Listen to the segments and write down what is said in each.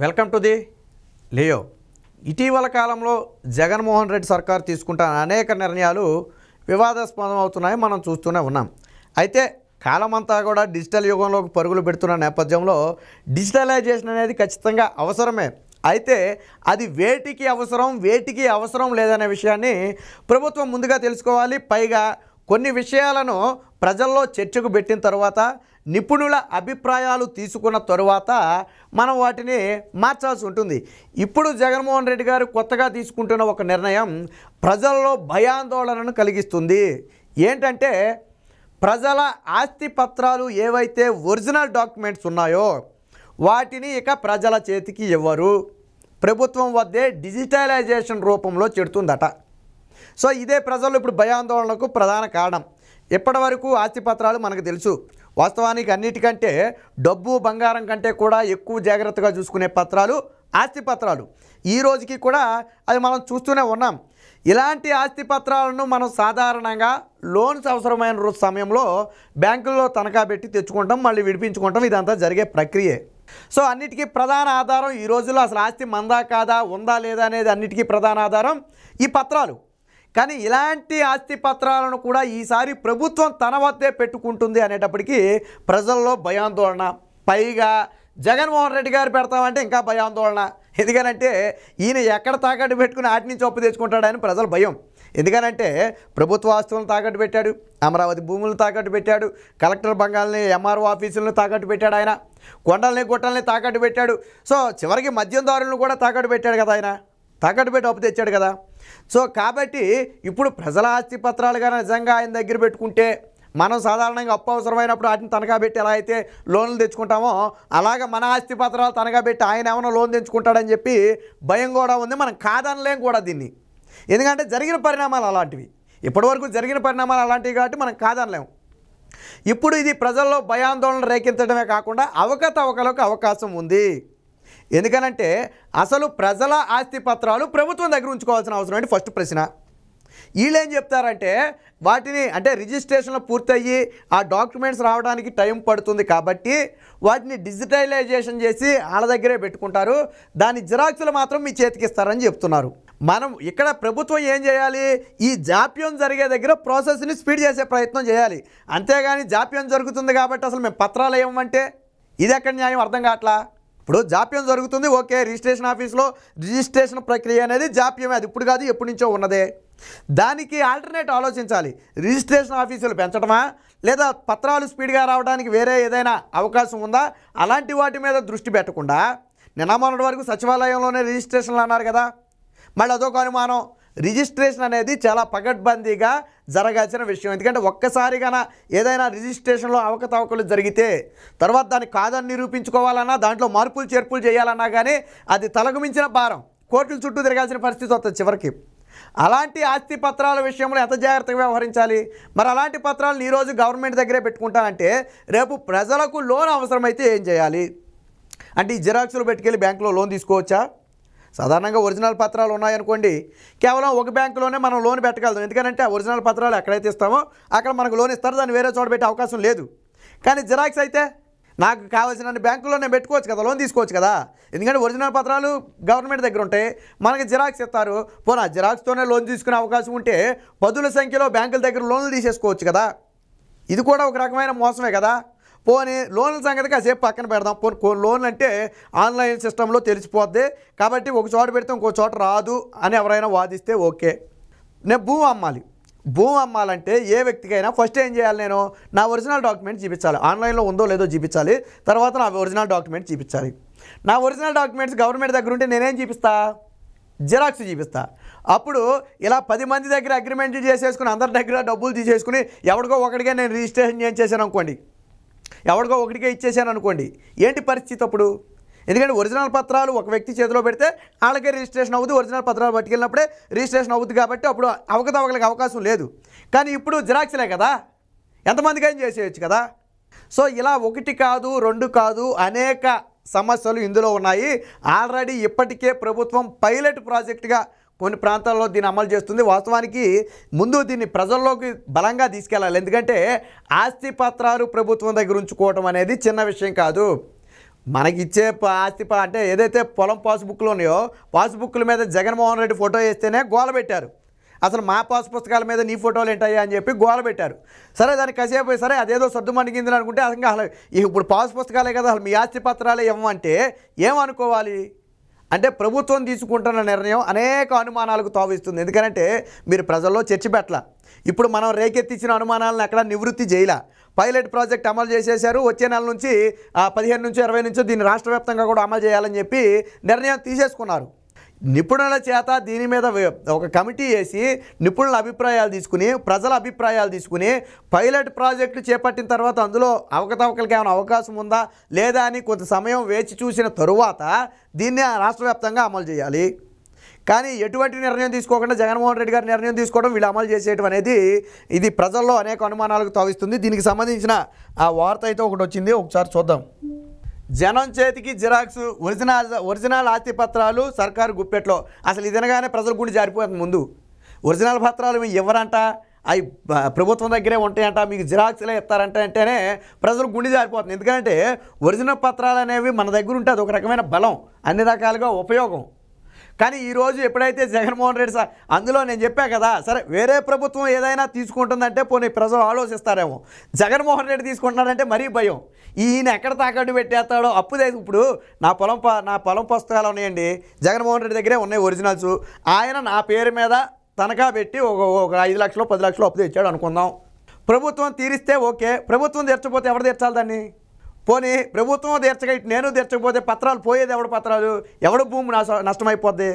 welcome to the Leo ఇటీవల కాలంలో జగన్మోహన్ రెడ్డి సర్కార్ తీసుకుంటున్న అనేక నిర్ణయాలు వివాదాస్పదం అవుతున్నాయి మనం చూస్తూనే ఉన్నాం అయితే కాలమంతా కూడా డిజిటల్ యుగంలోకి పరుగులు పెడుతున్న నేపథ్యంలో డిజిటలైజేషన్ అనేది ఖచ్చితంగా అవసరమే అయితే అది వేటికి అవసరం వేటికి అవసరం లేదనే విషయాన్ని ప్రభుత్వం ముందుగా తెలుసుకోవాలి పైగా కొన్ని విషయాలను ప్రజల్లో చర్చకు పెట్టిన తర్వాత నిపుణుల అభిప్రాయాలు తీసుకున్న తరువాత మనం వాటిని మార్చాల్సి ఉంటుంది ఇప్పుడు జగన్మోహన్ రెడ్డి గారు కొత్తగా తీసుకుంటున్న ఒక నిర్ణయం ప్రజల్లో భయాందోళనను కలిగిస్తుంది ఏంటంటే ప్రజల ఆస్తి పత్రాలు ఏవైతే ఒరిజినల్ డాక్యుమెంట్స్ ఉన్నాయో వాటిని ఇక ప్రజల చేతికి ఇవ్వరు ప్రభుత్వం వద్దే డిజిటలైజేషన్ రూపంలో చెడుతుందట సో ఇదే ప్రజలు ఇప్పుడు భయాందోళనకు ప్రధాన కారణం ఇప్పటి వరకు ఆస్తిపత్రాలు మనకు తెలుసు వాస్తవానికి అన్నిటికంటే డబ్బు బంగారం కంటే కూడా ఎక్కువ జాగ్రత్తగా చూసుకునే పత్రాలు ఆస్తిపత్రాలు ఈ రోజుకి కూడా అది మనం చూస్తూనే ఉన్నాం ఇలాంటి ఆస్తిపత్రాలను మనం సాధారణంగా లోన్స్ అవసరమైన రోజు సమయంలో బ్యాంకుల్లో తనఖా పెట్టి తెచ్చుకుంటాం మళ్ళీ విడిపించుకుంటాం ఇదంతా జరిగే ప్రక్రియే సో అన్నిటికీ ప్రధాన ఆధారం ఈ రోజుల్లో అసలు ఆస్తి మందా కాదా ఉందా లేదా అనేది అన్నిటికీ ప్రధాన ఆధారం ఈ పత్రాలు కానీ ఇలాంటి ఆస్తి పత్రాలను కూడా ఈసారి ప్రభుత్వం తన వద్దే పెట్టుకుంటుంది అనేటప్పటికీ ప్రజల్లో భయాందోళన పైగా జగన్మోహన్ రెడ్డి గారు పెడతామంటే ఇంకా భయాందోళన ఎందుకనంటే ఈయన ఎక్కడ తాకట్టు పెట్టుకుని ఆటి నుంచి ఒప్పు తెచ్చుకుంటాడని ప్రజల భయం ఎందుకనంటే ప్రభుత్వ ఆస్తులను తాకట్టు పెట్టాడు అమరావతి భూములను తాకట్టు పెట్టాడు కలెక్టర్ బంగాల్ని ఎంఆర్ఓ ఆఫీసులను తాకట్టు పెట్టాడు ఆయన కొండల్ని గుట్టల్ని తాకట్టు పెట్టాడు సో చివరికి మద్యం దారులను కూడా తాకట్టు పెట్టాడు కదా ఆయన తాకట్టు పెట్టి అప్పు తెచ్చాడు కదా సో కాబట్టి ఇప్పుడు ప్రజల ఆస్తి పత్రాలుగా నిజంగా ఆయన దగ్గర పెట్టుకుంటే మనం సాధారణంగా అప్పు అవసరమైనప్పుడు వాటిని తనఖా పెట్టి ఎలా అయితే లోన్లు తెచ్చుకుంటామో అలాగే మన ఆస్తి పత్రాలు తనఖా పెట్టి ఆయన ఏమైనా లోన్ తెచ్చుకుంటాడని చెప్పి భయం కూడా ఉంది మనం కాదనలేం కూడా దీన్ని ఎందుకంటే జరిగిన పరిణామాలు అలాంటివి ఇప్పటివరకు జరిగిన పరిణామాలు అలాంటివి కాబట్టి మనం కాదనలేము ఇప్పుడు ఇది ప్రజల్లో భయాందోళన రేకెత్తడమే కాకుండా అవకతవకలకు అవకాశం ఉంది ఎందుకనంటే అసలు ప్రజల ఆస్తి పత్రాలు ప్రభుత్వం దగ్గర ఉంచుకోవాల్సిన అవసరం ఏంటి ఫస్ట్ ప్రశ్న వీళ్ళేం చెప్తారంటే వాటిని అంటే రిజిస్ట్రేషన్లు పూర్తయ్యి ఆ డాక్యుమెంట్స్ రావడానికి టైం పడుతుంది కాబట్టి వాటిని డిజిటలైజేషన్ చేసి వాళ్ళ దగ్గరే పెట్టుకుంటారు దాని జిరాక్సులు మాత్రం మీ చేతికి ఇస్తారని చెప్తున్నారు మనం ఇక్కడ ప్రభుత్వం ఏం చేయాలి ఈ జాప్యం జరిగే దగ్గర ప్రాసెస్ని స్పీడ్ చేసే ప్రయత్నం చేయాలి అంతేగాని జాప్యం జరుగుతుంది కాబట్టి అసలు మేము పత్రాలు ఏమంటే ఇది ఎక్కడ న్యాయం అర్థం కావట్లా ఇప్పుడు జాప్యం జరుగుతుంది ఓకే రిజిస్ట్రేషన్ ఆఫీస్లో రిజిస్ట్రేషన్ ప్రక్రియ అనేది జాప్యమే అది ఇప్పుడు కాదు ఎప్పటి నుంచో ఉన్నదే దానికి ఆల్టర్నేట్ ఆలోచించాలి రిజిస్ట్రేషన్ ఆఫీసులు పెంచడమా లేదా పత్రాలు స్పీడ్గా రావడానికి వేరే ఏదైనా అవకాశం ఉందా అలాంటి వాటి మీద దృష్టి పెట్టకుండా నిన్న మొన్నటి వరకు సచివాలయంలోనే రిజిస్ట్రేషన్లు అన్నారు కదా మళ్ళీ అదొక అనుమానం రిజిస్ట్రేషన్ అనేది చాలా పగడ్బందీగా జరగాల్సిన విషయం ఎందుకంటే ఒక్కసారిగాన ఏదైనా రిజిస్ట్రేషన్లో అవకతవకలు జరిగితే తర్వాత దాన్ని కాదని నిరూపించుకోవాలన్నా దాంట్లో మార్పులు చేర్పులు చేయాలన్నా కానీ అది తలగుమించిన భారం కోర్టుల చుట్టూ తిరగాల్సిన పరిస్థితి వస్తుంది చివరికి అలాంటి ఆస్తి పత్రాల విషయంలో ఎంత జాగ్రత్తగా వ్యవహరించాలి మరి అలాంటి పత్రాలు ఈరోజు గవర్నమెంట్ దగ్గరే పెట్టుకుంటానంటే రేపు ప్రజలకు లోన్ అవసరమైతే ఏం చేయాలి అంటే ఈ జిరాక్స్లు పెట్టుకెళ్ళి బ్యాంకులో లోన్ తీసుకోవచ్చా సాధారణంగా ఒరిజినల్ పత్రాలు ఉన్నాయనుకోండి కేవలం ఒక బ్యాంకులోనే మనం లోన్ పెట్టగలుగుతాం ఎందుకంటే ఆ ఒరిజినల్ పత్రాలు ఎక్కడైతే ఇస్తామో అక్కడ మనకు లోన్ ఇస్తారు దాన్ని వేరే చోట పెట్టే అవకాశం లేదు కానీ జిరాక్స్ అయితే నాకు కావాల్సిన బ్యాంకులో నేను పెట్టుకోవచ్చు కదా లోన్ తీసుకోవచ్చు కదా ఎందుకంటే ఒరిజినల్ పత్రాలు గవర్నమెంట్ దగ్గర ఉంటాయి మనకి జిరాక్స్ ఇస్తారు పోనా జిరాక్స్తోనే లోన్ తీసుకునే అవకాశం ఉంటే పదుల సంఖ్యలో బ్యాంకుల దగ్గర లోన్లు తీసేసుకోవచ్చు కదా ఇది కూడా ఒక రకమైన మోసమే కదా పోనీ లోన్ల సంగతి కాసేపు పక్కన పెడదాం పోనీ లోన్ అంటే ఆన్లైన్ సిస్టంలో తెలిసిపోద్ది కాబట్టి ఒక చోట పెడితే ఇంకో చోట రాదు అని ఎవరైనా వాదిస్తే ఓకే నేను భూమి అమ్మాలి భూమి అమ్మాలంటే ఏ వ్యక్తికైనా ఫస్ట్ ఏం చేయాలి నేను నా ఒరిజినల్ డాక్యుమెంట్ చూపించాలి ఆన్లైన్లో ఉందో లేదో చూపించాలి తర్వాత నా ఒరిజినల్ డాక్యుమెంట్ చూపించాలి నా ఒరిజినల్ డాక్యుమెంట్స్ గవర్నమెంట్ దగ్గర ఉంటే నేనేం చూపిస్తా జిరాక్స్ చూపిస్తా అప్పుడు ఇలా పది మంది దగ్గర అగ్రిమెంట్ చేసేసుకుని అందరి దగ్గర డబ్బులు తీసేసుకుని ఎవరికో ఒకటిగా నేను రిజిస్ట్రేషన్ చేసేసాను అనుకోండి ఎవరికో ఒకటికే ఇచ్చేసాను అనుకోండి ఏంటి పరిస్థితి అప్పుడు ఎందుకంటే ఒరిజినల్ పత్రాలు ఒక వ్యక్తి చేతిలో పెడితే వాళ్ళకే రిజిస్ట్రేషన్ అవుతుంది ఒరిజినల్ పత్రాలు పట్టుకెళ్ళినప్పుడే రిజిస్ట్రేషన్ అవుతుంది కాబట్టి అప్పుడు అవకతవకలకు అవకాశం లేదు కానీ ఇప్పుడు జిరాక్స్లే కదా ఎంతమందికి ఏం చేసేయచ్చు కదా సో ఇలా ఒకటి కాదు రెండు కాదు అనేక సమస్యలు ఇందులో ఉన్నాయి ఆల్రెడీ ఇప్పటికే ప్రభుత్వం పైలట్ ప్రాజెక్టుగా కొన్ని ప్రాంతాల్లో దీన్ని అమలు చేస్తుంది వాస్తవానికి ముందు దీన్ని ప్రజల్లోకి బలంగా తీసుకెళ్ళాలి ఎందుకంటే ఆస్తి పత్రాలు ప్రభుత్వం దగ్గర ఉంచుకోవడం అనేది చిన్న విషయం కాదు మనకిచ్చే ఆస్తి అంటే ఏదైతే పొలం పాస్బుక్లో ఉన్నాయో పాస్బుక్ల మీద జగన్మోహన్ రెడ్డి ఫోటో వేస్తేనే గోల పెట్టారు అసలు మా పాస్ పుస్తకాల మీద నీ ఫోటోలు ఏంటయ్యా అని చెప్పి గోల పెట్టారు సరే దానికి కసేపు సరే అదేదో సర్దు మణిగిందని అనుకుంటే అసలు ఇప్పుడు పాస్ పుస్తకాలే కదా అసలు మీ ఆస్తి పత్రాలే ఇవ్వమంటే ఏమనుకోవాలి అంటే ప్రభుత్వం తీసుకుంటున్న నిర్ణయం అనేక అనుమానాలకు తావిస్తుంది ఎందుకంటే మీరు ప్రజల్లో చర్చ ఇప్పుడు మనం రేకెత్తిచ్చిన అనుమానాలను అక్కడ నివృత్తి చేయలే పైలట్ ప్రాజెక్ట్ అమలు చేసేశారు వచ్చే నెల నుంచి పదిహేను నుంచి ఇరవై నుంచి దీన్ని రాష్ట్ర కూడా అమలు చేయాలని చెప్పి నిర్ణయం తీసేసుకున్నారు నిపుణుల చేత దీని మీద ఒక కమిటీ వేసి నిపుణుల అభిప్రాయాలు తీసుకుని ప్రజల అభిప్రాయాలు తీసుకుని పైలట్ ప్రాజెక్టు చేపట్టిన తర్వాత అందులో అవకతవకలకి ఏమైనా అవకాశం ఉందా లేదా అని కొంత సమయం వేచి చూసిన తరువాత దీన్ని రాష్ట్ర అమలు చేయాలి కానీ ఎటువంటి నిర్ణయం తీసుకోకుండా జగన్మోహన్ రెడ్డి గారి నిర్ణయం తీసుకోవడం వీళ్ళు అమలు చేసేయడం అనేది ఇది ప్రజల్లో అనేక అనుమానాలకు తవ్విస్తుంది దీనికి సంబంధించిన ఆ వార్త అయితే ఒకటి వచ్చింది ఒకసారి చూద్దాం జనం చేతికి జిరాక్స్ ఒరిజినల్ ఒరిజినల్ ఆస్తి పత్రాలు సర్కారు గుప్పెట్లో అసలు ఇదనగానే ప్రజల గుండె జారిపోతుంది ముందు ఒరిజినల్ పత్రాలు ఇవ్వరంట అవి ప్రభుత్వం దగ్గరే ఉంటాయంట మీకు జిరాక్స్లే ఇస్తారంట అంటేనే ప్రజలు గుండె జారిపోతుంది ఎందుకంటే ఒరిజినల్ పత్రాలు అనేవి మన దగ్గర ఉంటుంది ఒక రకమైన బలం అన్ని రకాలుగా ఉపయోగం కానీ ఈరోజు ఎప్పుడైతే జగన్మోహన్ రెడ్డి సార్ అందులో నేను చెప్పా కదా సరే వేరే ప్రభుత్వం ఏదైనా తీసుకుంటుందంటే పోనీ ప్రజలు ఆలోచిస్తారేమో జగన్మోహన్ రెడ్డి తీసుకుంటున్నాడంటే మరీ భయం ఈయన ఎక్కడ తాకట్టు పెట్టేస్తాడో అప్పు ఇప్పుడు నా పొలం నా పొలం పుస్తకాలు ఉన్నాయండి జగన్మోహన్ రెడ్డి దగ్గరే ఉన్నాయి ఒరిజినల్స్ ఆయన నా పేరు మీద తనఖా పెట్టి ఒక ఒక ఐదు లక్షలు పది లక్షలు అప్పు తెచ్చాడు అనుకుందాం ప్రభుత్వం తీరిస్తే ఓకే ప్రభుత్వం తెరచపోతే ఎవరు తీర్చాలి దాన్ని పోనీ ప్రభుత్వం తీర్చగా నేను తీర్చకపోతే పత్రాలు పోయేది ఎవడు పత్రాలు ఎవడు భూమి నష్టమైపోద్ది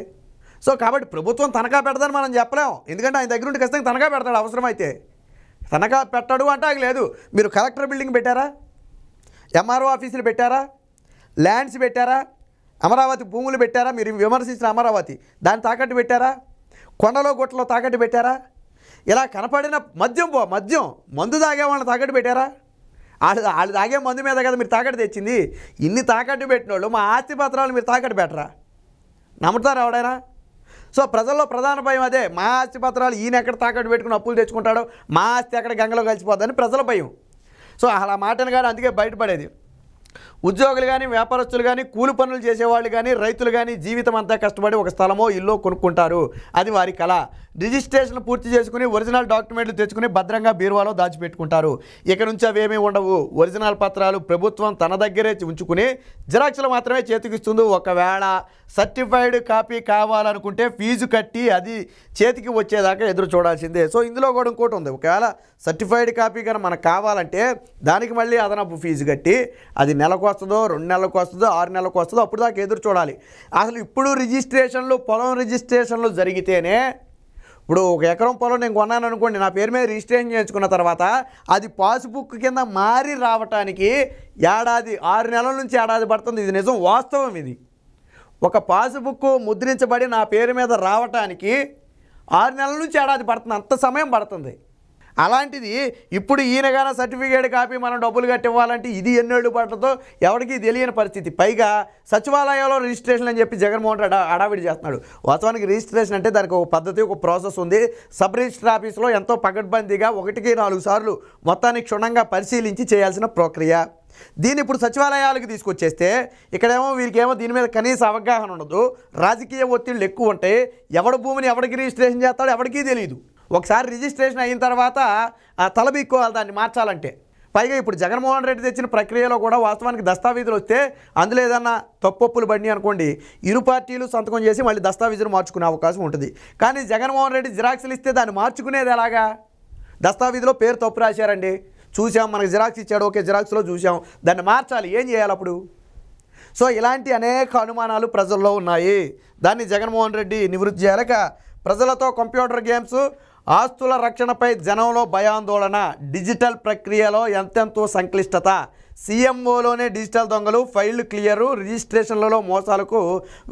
సో కాబట్టి ప్రభుత్వం తనఖా పెడదని మనం చెప్పలేము ఎందుకంటే ఆయన దగ్గర ఉండి ఖచ్చితంగా తనఖా పెడతాడు అవసరమైతే తనఖా పెట్టడు అంటే అది లేదు మీరు కలెక్టర్ బిల్డింగ్ పెట్టారా ఎంఆర్ఓ ఆఫీసులు పెట్టారా ల్యాండ్స్ పెట్టారా అమరావతి భూములు పెట్టారా మీరు విమర్శించిన అమరావతి దాన్ని తాకట్టు పెట్టారా కొండలో గుట్టలో తాకట్టు పెట్టారా ఇలా కనపడిన మద్యం పో మద్యం మందు తాగే వాళ్ళని తాకట్టు పెట్టారా వాళ్ళు వాళ్ళు తాగే మందు మీద కదా మీరు తాకట్టు తెచ్చింది ఇన్ని తాకట్టు పెట్టిన వాళ్ళు మా ఆస్తి పత్రాలు మీరు తాకట్టు పెట్టరా నమ్ముతారా ఎవడైనా సో ప్రజల్లో ప్రధాన భయం అదే మా ఆస్తి పత్రాలు ఈయన ఎక్కడ తాకట్టు పెట్టుకుని అప్పులు తెచ్చుకుంటాడో మా ఆస్తి ఎక్కడ గంగలో కలిసిపోద్దని ప్రజల భయం సో అలా మాటను కానీ అందుకే బయటపడేది ఉద్యోగులు కానీ వ్యాపారస్తులు కానీ కూలి పనులు చేసేవాళ్ళు కానీ రైతులు కానీ జీవితం అంతా కష్టపడి ఒక స్థలమో ఇల్లో కొనుక్కుంటారు అది వారి కళ రిజిస్ట్రేషన్ పూర్తి చేసుకుని ఒరిజినల్ డాక్యుమెంట్లు తెచ్చుకుని భద్రంగా బీరువాలో దాచిపెట్టుకుంటారు ఇక నుంచి అవి ఉండవు ఒరిజినల్ పత్రాలు ప్రభుత్వం తన దగ్గరే ఉంచుకుని జిరాక్షలు మాత్రమే చేతికిస్తుంది ఒకవేళ సర్టిఫైడ్ కాపీ కావాలనుకుంటే ఫీజు కట్టి అది చేతికి వచ్చేదాకా ఎదురు చూడాల్సిందే సో ఇందులో కూడా ఇంకోటి ఉంది ఒకవేళ సర్టిఫైడ్ కాపీ కానీ మనకు కావాలంటే దానికి మళ్ళీ అదనపు ఫీజు కట్టి అది నెలకు నెలలకు వస్తుందో రెండు నెలలకు వస్తుందో ఆరు నెలలకు వస్తుందో అప్పుడు దాకా ఎదురు చూడాలి అసలు ఇప్పుడు రిజిస్ట్రేషన్లు పొలం రిజిస్ట్రేషన్లు జరిగితేనే ఇప్పుడు ఒక ఎకరం పొలం నేను కొన్నాను అనుకోండి నా పేరు మీద రిజిస్ట్రేషన్ చేయించుకున్న తర్వాత అది పాస్బుక్ కింద మారి రావటానికి ఏడాది ఆరు నెలల నుంచి ఏడాది పడుతుంది ఇది నిజం వాస్తవం ఇది ఒక పాస్బుక్ ముద్రించబడి నా పేరు మీద రావటానికి ఆరు నెలల నుంచి ఏడాది పడుతుంది అంత సమయం పడుతుంది అలాంటిది ఇప్పుడు ఈయనగాన సర్టిఫికేట్ కాపీ మనం డబ్బులు కట్టి ఇవ్వాలంటే ఇది ఎన్నేళ్ళు పట్టడంతో ఎవరికి తెలియని పరిస్థితి పైగా సచివాలయంలో రిజిస్ట్రేషన్ అని చెప్పి జగన్మోహన్ రెడ్డి అడావిడి చేస్తున్నాడు వాస్తవానికి రిజిస్ట్రేషన్ అంటే దానికి ఒక పద్ధతి ఒక ప్రాసెస్ ఉంది సబ్ రిజిస్టర్ ఆఫీస్లో ఎంతో పగడ్బందీగా ఒకటికి నాలుగు సార్లు మొత్తాన్ని క్షుణ్ణంగా పరిశీలించి చేయాల్సిన ప్రక్రియ దీన్ని ఇప్పుడు సచివాలయాలకు తీసుకొచ్చేస్తే ఇక్కడేమో వీరికేమో దీని మీద కనీస అవగాహన ఉండదు రాజకీయ ఒత్తిళ్ళు ఎక్కువ ఉంటాయి ఎవడ భూమిని ఎవడికి రిజిస్ట్రేషన్ చేస్తాడో ఎవరికీ తెలియదు ఒకసారి రిజిస్ట్రేషన్ అయిన తర్వాత తలబీక్కోవాలి దాన్ని మార్చాలంటే పైగా ఇప్పుడు జగన్మోహన్ రెడ్డి తెచ్చిన ప్రక్రియలో కూడా వాస్తవానికి దస్తావేజులు వస్తే అందులో ఏదన్నా తప్పొప్పులు బండి అనుకోండి ఇరు పార్టీలు సంతకం చేసి మళ్ళీ దస్తావేజులు మార్చుకునే అవకాశం ఉంటుంది కానీ జగన్మోహన్ రెడ్డి జిరాక్స్లు ఇస్తే దాన్ని మార్చుకునేది ఎలాగా దస్తావేజులో పేరు తప్పు రాశారండి చూసాం మనకు జిరాక్స్ ఇచ్చాడు ఓకే జిరాక్స్లో చూసాం దాన్ని మార్చాలి ఏం చేయాలి అప్పుడు సో ఇలాంటి అనేక అనుమానాలు ప్రజల్లో ఉన్నాయి దాన్ని జగన్మోహన్ రెడ్డి నివృత్తి చేయాలక ప్రజలతో కంప్యూటర్ గేమ్స్ ఆస్తుల రక్షణపై జనంలో భయాందోళన డిజిటల్ ప్రక్రియలో ఎంతెంతో సంక్లిష్టత సీఎంఓలోనే డిజిటల్ దొంగలు ఫైళ్ళు క్లియరు రిజిస్ట్రేషన్లలో మోసాలకు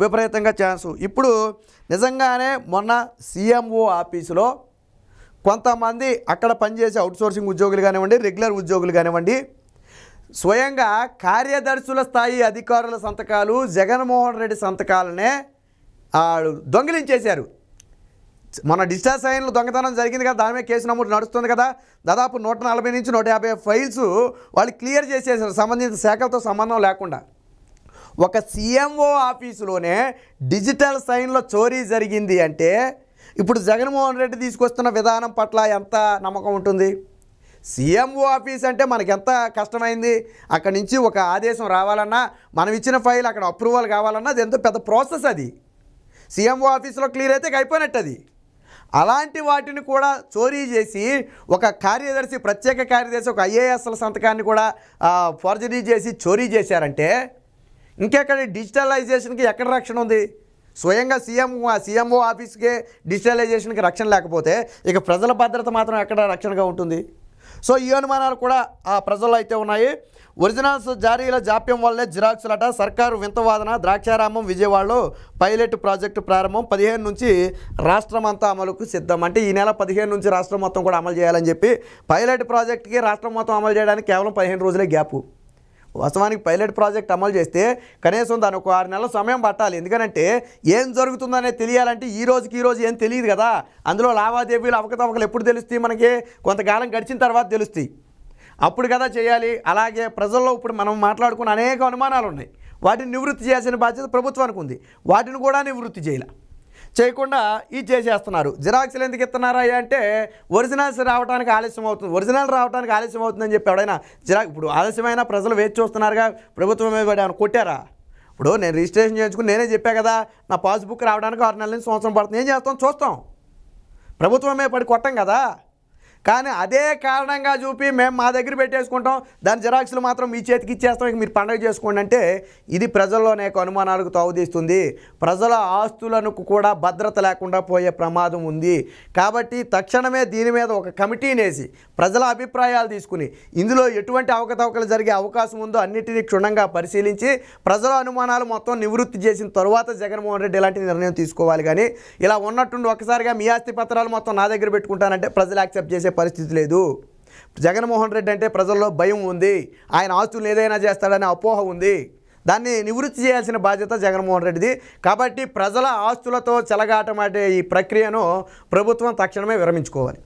విపరీతంగా ఛాన్సు ఇప్పుడు నిజంగానే మొన్న సీఎంఓ ఆఫీసులో కొంతమంది అక్కడ పనిచేసే అవుట్సోర్సింగ్ ఉద్యోగులు కానివ్వండి రెగ్యులర్ ఉద్యోగులు కానివ్వండి స్వయంగా కార్యదర్శుల స్థాయి అధికారుల సంతకాలు జగన్మోహన్ రెడ్డి సంతకాలనే దొంగిలించేశారు మన డిజిటల్ సైన్లు దొంగతనం జరిగింది కదా దాని మీద కేసు నమోదు నడుస్తుంది కదా దాదాపు నూట నలభై నుంచి నూట యాభై ఫైల్స్ వాళ్ళు క్లియర్ చేసేసారు సంబంధిత శాఖలతో సంబంధం లేకుండా ఒక సీఎంఓ ఆఫీసులోనే డిజిటల్ సైన్లో చోరీ జరిగింది అంటే ఇప్పుడు జగన్మోహన్ రెడ్డి తీసుకొస్తున్న విధానం పట్ల ఎంత నమ్మకం ఉంటుంది సీఎంఓ ఆఫీస్ అంటే మనకి ఎంత కష్టమైంది అక్కడి నుంచి ఒక ఆదేశం రావాలన్నా మనం ఇచ్చిన ఫైల్ అక్కడ అప్రూవల్ కావాలన్నా అది ఎంతో పెద్ద ప్రాసెస్ అది సీఎంఓ ఆఫీస్లో క్లియర్ అయితే అయిపోయినట్టు అది అలాంటి వాటిని కూడా చోరీ చేసి ఒక కార్యదర్శి ప్రత్యేక కార్యదర్శి ఒక ఐఏఎస్ల సంతకాన్ని కూడా ఫోర్జరీ చేసి చోరీ చేశారంటే ఇంకెక్కడ డిజిటలైజేషన్కి ఎక్కడ రక్షణ ఉంది స్వయంగా సీఎం సీఎంఓ ఆఫీస్కే డిజిటలైజేషన్కి రక్షణ లేకపోతే ఇక ప్రజల భద్రత మాత్రం ఎక్కడ రక్షణగా ఉంటుంది సో ఈ అనుమానాలు కూడా ఆ ప్రజల్లో అయితే ఉన్నాయి ఒరిజినల్స్ జారీల జాప్యం వల్లే జిరాక్సులట సర్కారు వింతవాదన ద్రాక్షారామం విజయవాడలో పైలట్ ప్రాజెక్టు ప్రారంభం పదిహేను నుంచి రాష్ట్రం అంతా అమలుకు సిద్ధం అంటే ఈ నెల పదిహేను నుంచి రాష్ట్రం మొత్తం కూడా అమలు చేయాలని చెప్పి పైలట్ ప్రాజెక్ట్కి రాష్ట్రం మొత్తం అమలు చేయడానికి కేవలం పదిహేను రోజులే గ్యాపు వాస్తవానికి పైలట్ ప్రాజెక్ట్ అమలు చేస్తే కనీసం దాని ఒక ఆరు నెలల సమయం పట్టాలి ఎందుకంటే ఏం జరుగుతుందనే తెలియాలంటే ఈ రోజుకి ఈ రోజు ఏం తెలియదు కదా అందులో లావాదేవీలు అవకతవకలు ఎప్పుడు తెలుస్తాయి మనకి కొంతకాలం గడిచిన తర్వాత తెలుస్తాయి అప్పుడు కదా చేయాలి అలాగే ప్రజల్లో ఇప్పుడు మనం మాట్లాడుకున్న అనేక అనుమానాలు ఉన్నాయి వాటిని నివృత్తి చేయాల్సిన బాధ్యత ప్రభుత్వానికి ఉంది వాటిని కూడా నివృత్తి చేయాలి చేయకుండా ఇది చేసేస్తున్నారు జిరాక్స్లు ఎందుకు ఇస్తున్నారా అంటే ఒరిజినల్స్ రావడానికి ఆలస్యం అవుతుంది ఒరిజినల్ రావడానికి ఆలస్యం అవుతుందని చెప్పి ఎవడైనా జిరాక్ ఇప్పుడు ఆలస్యమైన ప్రజలు వేచి చూస్తున్నారుగా ప్రభుత్వం ఏమైనా కొట్టారా ఇప్పుడు నేను రిజిస్ట్రేషన్ చేయించుకుని నేనే చెప్పా కదా నా పాస్బుక్ రావడానికి ఆరు నెలల నుంచి సంవత్సరం పడుతుంది ఏం చేస్తాం చూస్తాం ప్రభుత్వమే పడి కొట్టం కదా కానీ అదే కారణంగా చూపి మేము మా దగ్గర పెట్టేసుకుంటాం దాని జిరాక్స్లు మాత్రం మీ చేతికి ఇచ్చేస్తాం ఇక మీరు పండుగ చేసుకోండి అంటే ఇది ప్రజల్లో అనేక అనుమానాలకు తావుదీస్తుంది ప్రజల ఆస్తులను కూడా భద్రత లేకుండా పోయే ప్రమాదం ఉంది కాబట్టి తక్షణమే దీని మీద ఒక వేసి ప్రజల అభిప్రాయాలు తీసుకుని ఇందులో ఎటువంటి అవకతవకలు జరిగే అవకాశం ఉందో అన్నిటినీ క్షుణ్ణంగా పరిశీలించి ప్రజల అనుమానాలు మొత్తం నివృత్తి చేసిన తరువాత జగన్మోహన్ రెడ్డి ఇలాంటి నిర్ణయం తీసుకోవాలి కానీ ఇలా ఉన్నట్టుండి ఒకసారిగా మీ ఆస్తి పత్రాలు మొత్తం నా దగ్గర పెట్టుకుంటానంటే ప్రజలు యాక్సెప్ట్ చేసే పరిస్థితి లేదు జగన్మోహన్ రెడ్డి అంటే ప్రజల్లో భయం ఉంది ఆయన ఆస్తులు ఏదైనా చేస్తాడనే అపోహ ఉంది దాన్ని నివృత్తి చేయాల్సిన బాధ్యత జగన్మోహన్ రెడ్డిది కాబట్టి ప్రజల ఆస్తులతో చెలగాటమాటే ఈ ప్రక్రియను ప్రభుత్వం తక్షణమే విరమించుకోవాలి